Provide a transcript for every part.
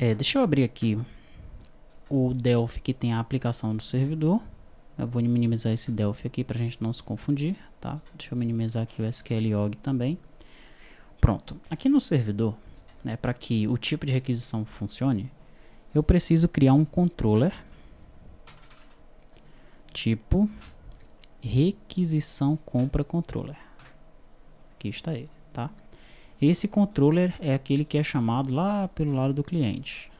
É, deixa eu abrir aqui o Delphi que tem a aplicação do servidor. Eu vou minimizar esse Delphi aqui para a gente não se confundir, tá? Deixa eu minimizar aqui o SQLog também. Pronto. Aqui no servidor, né, para que o tipo de requisição funcione, eu preciso criar um controller tipo requisição compra controller. Aqui está ele, tá? Esse controller é aquele que é chamado lá pelo lado do cliente,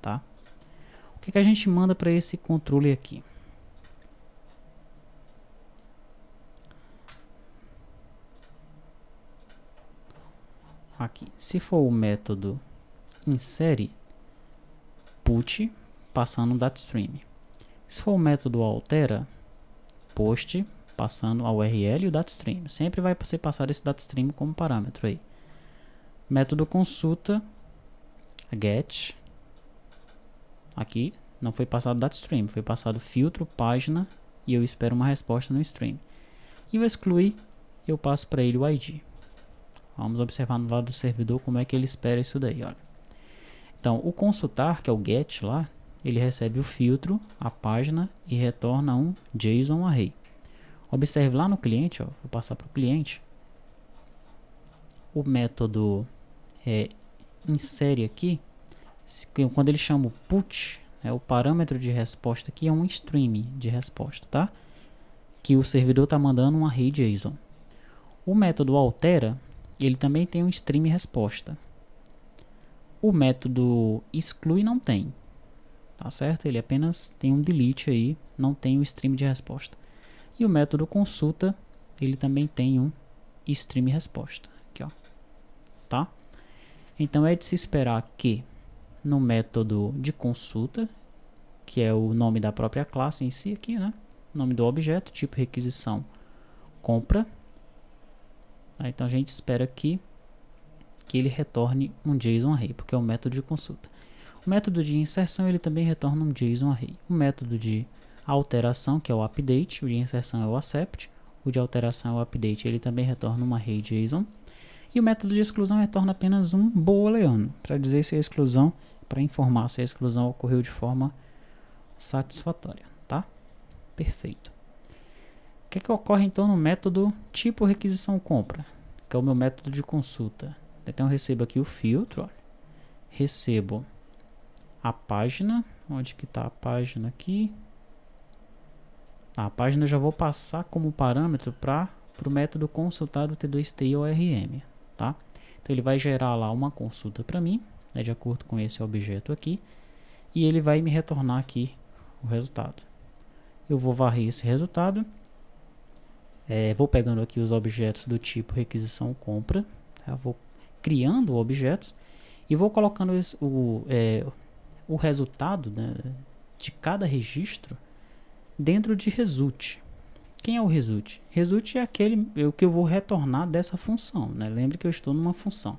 tá? O que, que a gente manda para esse controller aqui? Aqui, se for o método insere put passando data stream. Se for o método altera post passando a URL e o data stream. Sempre vai ser passado esse data stream como parâmetro aí método consulta get aqui não foi passado data stream, foi passado filtro página e eu espero uma resposta no stream. E o excluir, eu passo para ele o ID. Vamos observar no lado do servidor como é que ele espera isso daí, olha. Então, o consultar, que é o get lá, ele recebe o filtro, a página e retorna um JSON array. Observe lá no cliente, ó, vou passar para o cliente, o método é, insere aqui, quando ele chama o put, é o parâmetro de resposta aqui é um stream de resposta, tá? Que o servidor está mandando uma array JSON. O método altera, ele também tem um stream resposta. O método exclui não tem, tá certo? Ele apenas tem um delete aí, não tem um stream de resposta. E o método consulta, ele também tem um stream resposta, aqui ó, tá? Então é de se esperar que no método de consulta, que é o nome da própria classe em si aqui, né? Nome do objeto, tipo requisição, compra. Tá? Então a gente espera que, que ele retorne um JSON array, porque é o método de consulta. O método de inserção ele também retorna um JSON array. O método de alteração, que é o update, o de inserção é o accept, o de alteração é o update, ele também retorna uma array JSON. E o método de exclusão retorna é, apenas um booleano, para dizer se a exclusão, para informar se a exclusão ocorreu de forma satisfatória, tá? Perfeito. O que, é que ocorre então no método tipo requisição compra, que é o meu método de consulta? Então eu recebo aqui o filtro, recebo a página, onde que está a página aqui? Ah, a página eu já vou passar como parâmetro para o método consultar o T2TI ORM, tá? Então ele vai gerar lá uma consulta para mim, né, de acordo com esse objeto aqui, e ele vai me retornar aqui o resultado. Eu vou varrer esse resultado, é, vou pegando aqui os objetos do tipo requisição compra, tá? vou criando objetos e vou colocando esse, o, é, o resultado né, de cada registro dentro de result. Quem é o result? Result é aquele é o que eu vou retornar dessa função. Né? Lembre que eu estou numa função.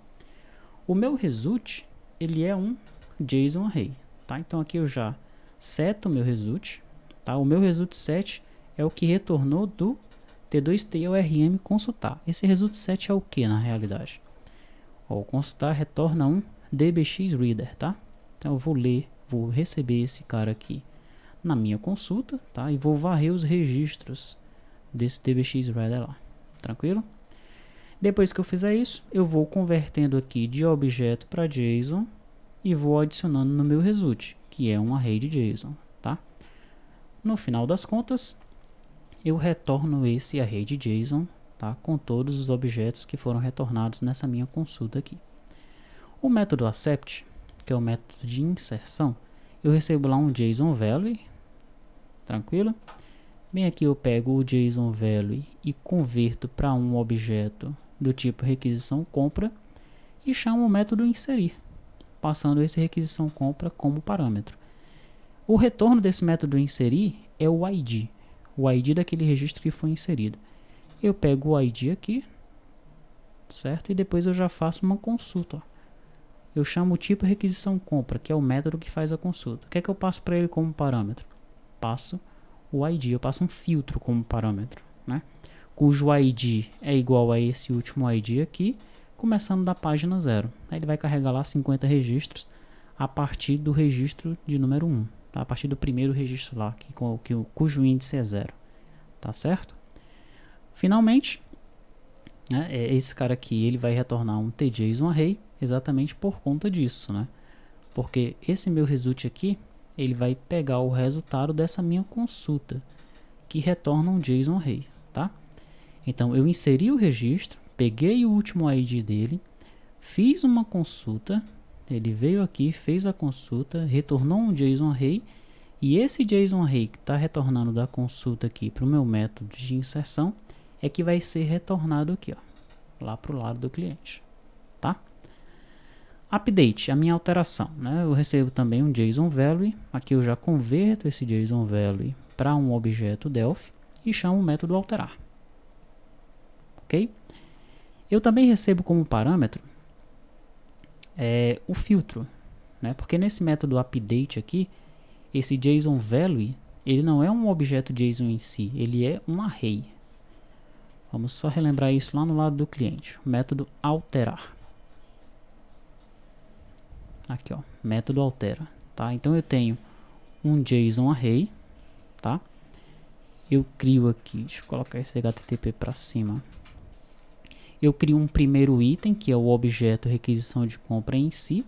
O meu result ele é um JSON array. Tá? Então aqui eu já seto o meu result. Tá? O meu result set é o que retornou do T2T RM consultar. Esse result set é o que na realidade? Ó, o consultar retorna um DBX reader. Tá? Então eu vou ler, vou receber esse cara aqui na minha consulta tá? e vou varrer os registros desse dbx rider lá, tranquilo? Depois que eu fizer isso, eu vou convertendo aqui de objeto para JSON e vou adicionando no meu result, que é um array de JSON, tá? No final das contas, eu retorno esse array de JSON, tá? Com todos os objetos que foram retornados nessa minha consulta aqui. O método accept, que é o método de inserção, eu recebo lá um JSON value, tranquilo? Bem aqui eu pego o JSON Value e converto para um objeto do tipo requisição compra e chamo o método inserir, passando esse requisição compra como parâmetro. O retorno desse método inserir é o ID, o ID daquele registro que foi inserido. Eu pego o ID aqui, certo? E depois eu já faço uma consulta. Eu chamo o tipo requisição compra, que é o método que faz a consulta. O que é que eu passo para ele como parâmetro? Passo o ID. Eu passo um filtro como parâmetro, né? cujo ID é igual a esse último ID aqui, começando da página 0. Aí ele vai carregar lá 50 registros a partir do registro de número 1, um, tá? a partir do primeiro registro lá, que, que, cujo índice é 0. Tá certo? Finalmente, né, é, esse cara aqui ele vai retornar um TJSON array exatamente por conta disso, né? Porque esse meu result aqui ele vai pegar o resultado dessa minha consulta, que retorna um JSON array, tá? Então eu inseri o registro, peguei o último ID dele, fiz uma consulta, ele veio aqui, fez a consulta, retornou um JSON array e esse JSON array que está retornando da consulta aqui para o meu método de inserção é que vai ser retornado aqui, ó, lá para o lado do cliente update, a minha alteração. Né? Eu recebo também um JSON value, aqui eu já converto esse JSON value para um objeto Delphi e chamo o método alterar. Ok? Eu também recebo como parâmetro é, o filtro, né? porque nesse método update aqui, esse JSON value, ele não é um objeto JSON em si, ele é um array. Vamos só relembrar isso lá no lado do cliente, método alterar aqui ó, método altera, tá? Então eu tenho um JSON array, tá? Eu crio aqui, deixa eu colocar esse HTTP para cima. Eu crio um primeiro item, que é o objeto requisição de compra em si,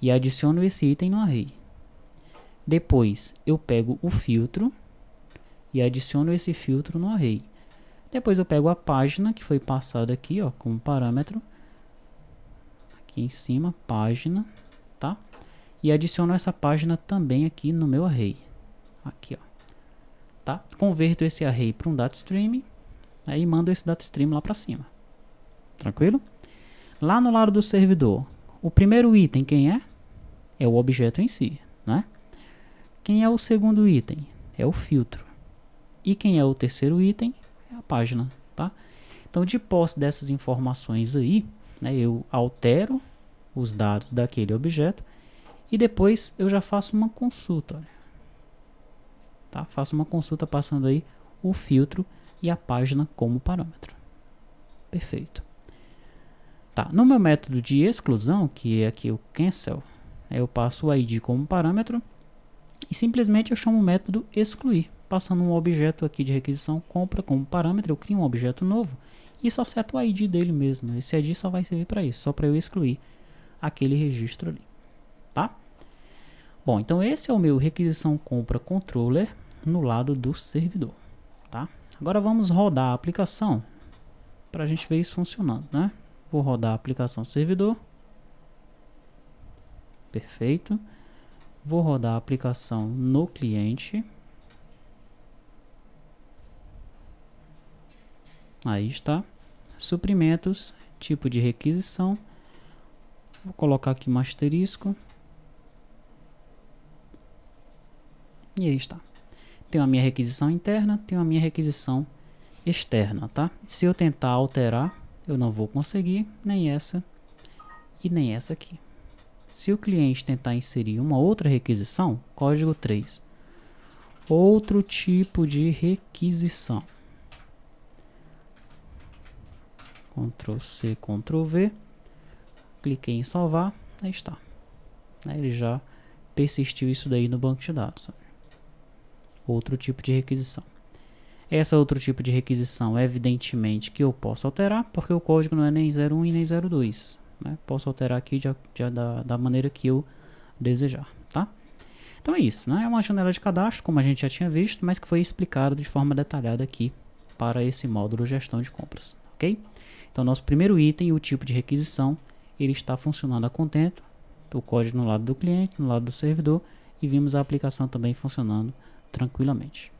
e adiciono esse item no array. Depois eu pego o filtro e adiciono esse filtro no array. Depois eu pego a página que foi passada aqui ó, como parâmetro aqui em cima, página, tá? E adiciono essa página também aqui no meu array. Aqui, ó. Tá? Converto esse array para um data stream, aí né, mando esse data stream lá para cima. Tranquilo? Lá no lado do servidor, o primeiro item quem é? É o objeto em si, né? Quem é o segundo item? É o filtro. E quem é o terceiro item? É a página, tá? Então, de posse dessas informações aí, né? Eu altero os dados daquele objeto e depois eu já faço uma consulta. Olha. Tá? Faço uma consulta passando aí o filtro e a página como parâmetro. Perfeito. Tá, no meu método de exclusão, que é aqui o cancel, eu passo o id como parâmetro e simplesmente eu chamo o método excluir, passando um objeto aqui de requisição compra como parâmetro, eu crio um objeto novo e só acerta o ID dele mesmo. Né? Esse ID só vai servir para isso, só para eu excluir aquele registro ali, tá? Bom, então esse é o meu requisição compra controller no lado do servidor, tá? Agora vamos rodar a aplicação para a gente ver isso funcionando, né? Vou rodar a aplicação servidor. Perfeito. Vou rodar a aplicação no cliente. Aí está suprimentos, tipo de requisição. Vou colocar aqui um asterisco. E aí está. Tenho a minha requisição interna, tenho a minha requisição externa, tá? Se eu tentar alterar, eu não vou conseguir nem essa e nem essa aqui. Se o cliente tentar inserir uma outra requisição, código 3, outro tipo de requisição. Ctrl C, Ctrl V. Cliquei em salvar, aí está. Aí ele já persistiu isso daí no banco de dados. Outro tipo de requisição. Essa outro tipo de requisição, evidentemente, que eu posso alterar, porque o código não é nem 01 e nem 02. Né? Posso alterar aqui de, de, da, da maneira que eu desejar, tá? Então é isso, né? É uma janela de cadastro, como a gente já tinha visto, mas que foi explicado de forma detalhada aqui para esse módulo gestão de compras, ok? Então, nosso primeiro item, o tipo de requisição, ele está funcionando a contento, o código no lado do cliente, no lado do servidor, e vimos a aplicação também funcionando tranquilamente.